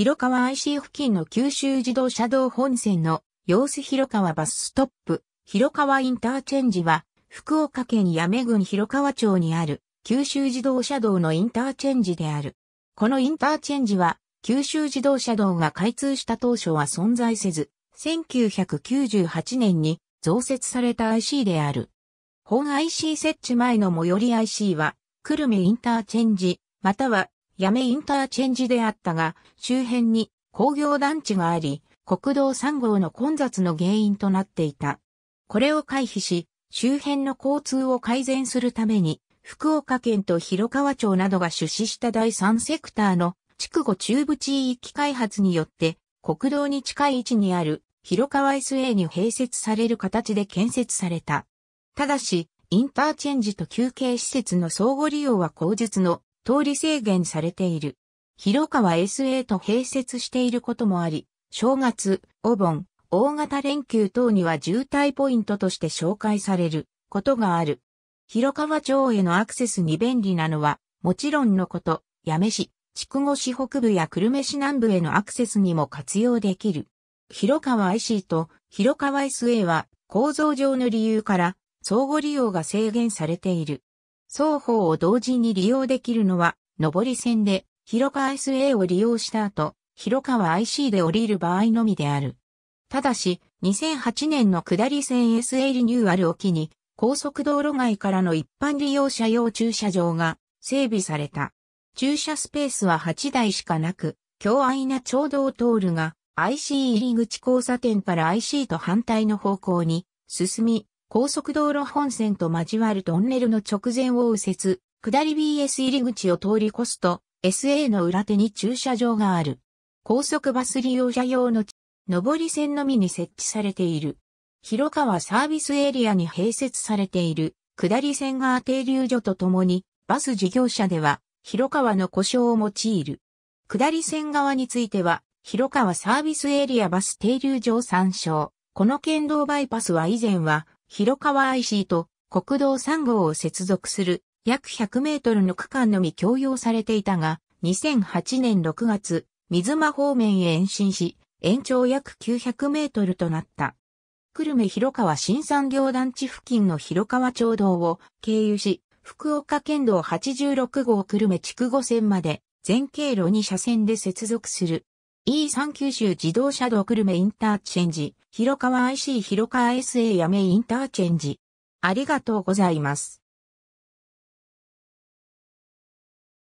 広川 IC 付近の九州自動車道本線の様子広川バスストップ、広川インターチェンジは、福岡県八女郡広川町にある九州自動車道のインターチェンジである。このインターチェンジは、九州自動車道が開通した当初は存在せず、1998年に増設された IC である。本 IC 設置前の最寄り IC は、久留米インターチェンジ、またはやめインターチェンジであったが、周辺に工業団地があり、国道3号の混雑の原因となっていた。これを回避し、周辺の交通を改善するために、福岡県と広川町などが出資した第三セクターの筑後中部地域開発によって、国道に近い位置にある広川 SA に併設される形で建設された。ただし、インターチェンジと休憩施設の相互利用は口述の通り制限されている。広川 SA と併設していることもあり、正月、お盆、大型連休等には渋滞ポイントとして紹介されることがある。広川町へのアクセスに便利なのは、もちろんのこと、八女市、筑後市北部や久留米市南部へのアクセスにも活用できる。広川 IC と広川 SA は構造上の理由から相互利用が制限されている。双方を同時に利用できるのは、上り線で、広川 SA を利用した後、広川 IC で降りる場合のみである。ただし、2008年の下り線 SA リニューアルを機に、高速道路外からの一般利用者用駐車場が整備された。駐車スペースは8台しかなく、強愛な町道を通るが、IC 入り口交差点から IC と反対の方向に進み、高速道路本線と交わるトンネルの直前を右折、下り BS 入り口を通り越すと、SA の裏手に駐車場がある。高速バス利用者用の上り線のみに設置されている。広川サービスエリアに併設されている下り線が停留所とともに、バス事業者では広川の故障を用いる。下り線側については、広川サービスエリアバス停留場参照。この県道バイパスは以前は広川 IC と国道3号を接続する約100メートルの区間のみ共用されていたが、2008年6月、水間方面へ延伸し、延長約900メートルとなった。久留米広川新産業団地付近の広川町道を経由し、福岡県道86号久留米地区5線まで全経路に車線で接続する E3 九州自動車道久留米インターチェンジ、広川 IC 広川 SA やめインターチェンジ。ありがとうございます。